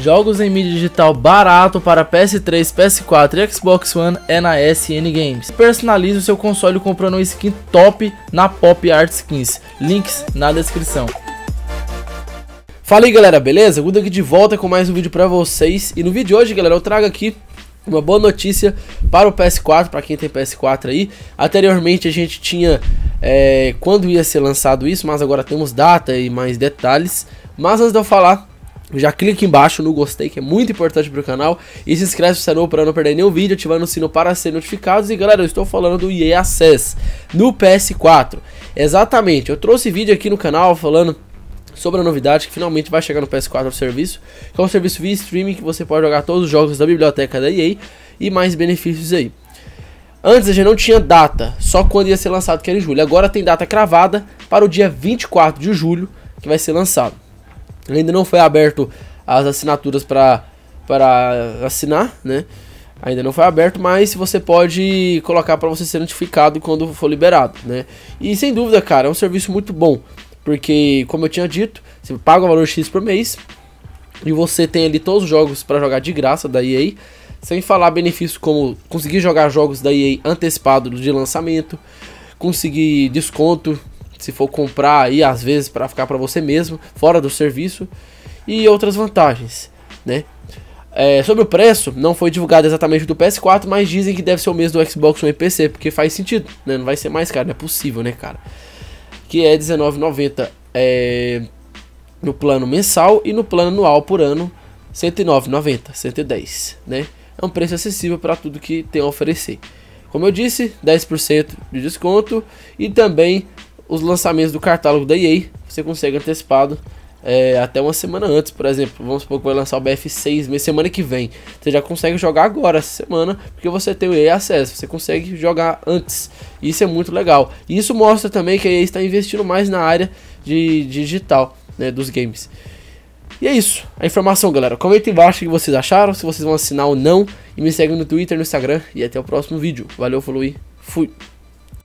Jogos em mídia digital barato para PS3, PS4 e Xbox One é na SN Games. Personalize o seu console comprando um skin top na Pop Art Skins. Links na descrição. Fala aí galera, beleza? Guda aqui de volta com mais um vídeo pra vocês. E no vídeo de hoje, galera, eu trago aqui uma boa notícia para o PS4, para quem tem PS4 aí. Anteriormente a gente tinha é, quando ia ser lançado isso, mas agora temos data e mais detalhes. Mas antes de eu falar, já clica embaixo no gostei, que é muito importante pro canal, e se inscreve se é novo para não perder nenhum vídeo, ativando o sino para ser notificados, e galera, eu estou falando do EA Access no PS4, exatamente, eu trouxe vídeo aqui no canal falando sobre a novidade que finalmente vai chegar no PS4 ao serviço, que é um serviço via streaming que você pode jogar todos os jogos da biblioteca da EA, e mais benefícios aí. Antes a gente não tinha data, só quando ia ser lançado que era em julho, agora tem data cravada para o dia 24 de julho, que vai ser lançado. Ainda não foi aberto as assinaturas para assinar, né? Ainda não foi aberto, mas você pode colocar para você ser notificado quando for liberado, né? E sem dúvida, cara, é um serviço muito bom, porque como eu tinha dito, você paga o valor X por mês e você tem ali todos os jogos para jogar de graça da EA, sem falar benefícios como conseguir jogar jogos da EA antecipado de lançamento, conseguir desconto se for comprar aí às vezes para ficar para você mesmo, fora do serviço e outras vantagens, né? É, sobre o preço, não foi divulgado exatamente do PS4, mas dizem que deve ser o mesmo do Xbox One e PC, porque faz sentido, né? Não vai ser mais caro, não é possível, né, cara? Que é R$19,90 é, no plano mensal e no plano anual por ano, R$109,90, 110, né? É um preço acessível para tudo que tem a oferecer. Como eu disse, 10% de desconto e também os lançamentos do catálogo da EA, você consegue antecipado é, até uma semana antes, por exemplo. Vamos supor que vai lançar o BF6 semana que vem. Você já consegue jogar agora, essa semana, porque você tem o EA acesso. Você consegue jogar antes. Isso é muito legal. E isso mostra também que a EA está investindo mais na área de, de digital né, dos games. E é isso, a informação, galera. Comenta embaixo o que vocês acharam, se vocês vão assinar ou não. E me segue no Twitter, no Instagram. E até o próximo vídeo. Valeu, falou e fui.